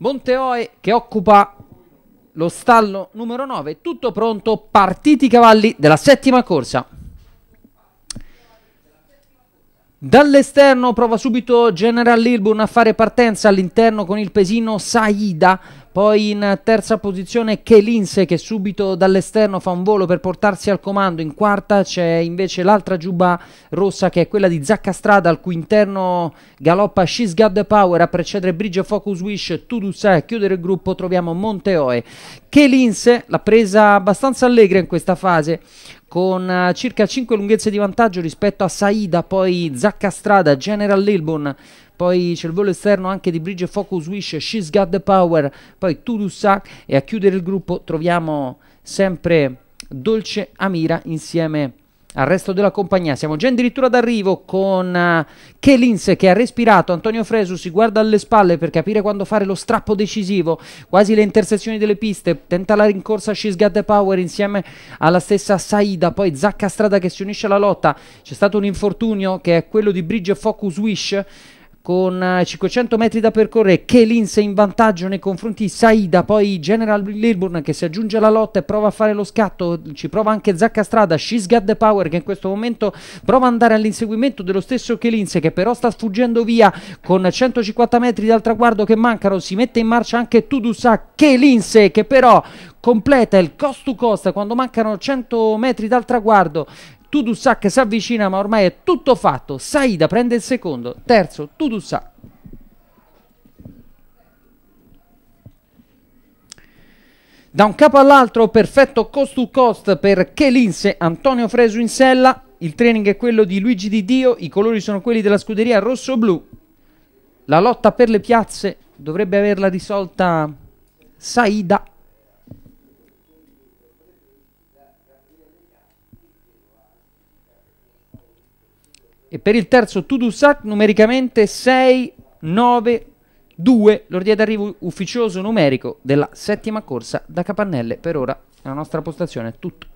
Monteoe che occupa lo stallo numero 9, tutto pronto, partiti i cavalli della settima corsa. Dall'esterno prova subito General Lilburn a fare partenza all'interno con il pesino Saida, poi in terza posizione Kelinse che subito dall'esterno fa un volo per portarsi al comando, in quarta c'è invece l'altra giubba rossa che è quella di Zaccastrada al cui interno galoppa She's Got The Power a precedere Bridge Focus Wish, Tudusa a chiudere il gruppo troviamo Monteoe. Kelinse l'ha presa abbastanza allegra in questa fase con eh, circa 5 lunghezze di vantaggio rispetto a Saida, poi Zaccastrada, General Lilbon poi c'è il volo esterno anche di Bridge Focus Wish, She's Got the Power, poi Tudusa e a chiudere il gruppo troviamo sempre Dolce Amira insieme al resto della compagnia. Siamo già addirittura d'arrivo con uh, eh, Kelins che ha respirato, Antonio Fresu si guarda alle spalle per capire quando fare lo strappo decisivo, quasi le intersezioni delle piste, tenta la rincorsa She's Got The Power insieme alla stessa Saida, poi Zacca Strada che si unisce alla lotta, c'è stato un infortunio che è quello di Bridge Focus Wish, con 500 eh, metri da percorrere, Kelins in vantaggio nei confronti di Saida, poi General Lilburn che si aggiunge alla lotta e prova a fare lo scatto, ci prova anche Zacca Strada, She's Got The Power che in questo momento prova ad andare all'inseguimento dello stesso Kelins che però sta sfuggendo via con 150 metri dal traguardo che mancano, si mette in marcia anche Tudusa, Kelins che però completa il cost to cost quando mancano 100 metri dal traguardo Tudusak si avvicina ma ormai è tutto fatto. Saida prende il secondo, terzo Tudusak. Da un capo all'altro, perfetto cost to cost per Chelinse, Antonio Fresu in sella. Il training è quello di Luigi Di Dio, i colori sono quelli della scuderia rosso-blu. La lotta per le piazze dovrebbe averla risolta Saida. e per il terzo Tudusak numericamente 6, 9, 2 l'ordine d'arrivo ufficioso numerico della settima corsa da Capannelle. Per ora la nostra postazione è tutto.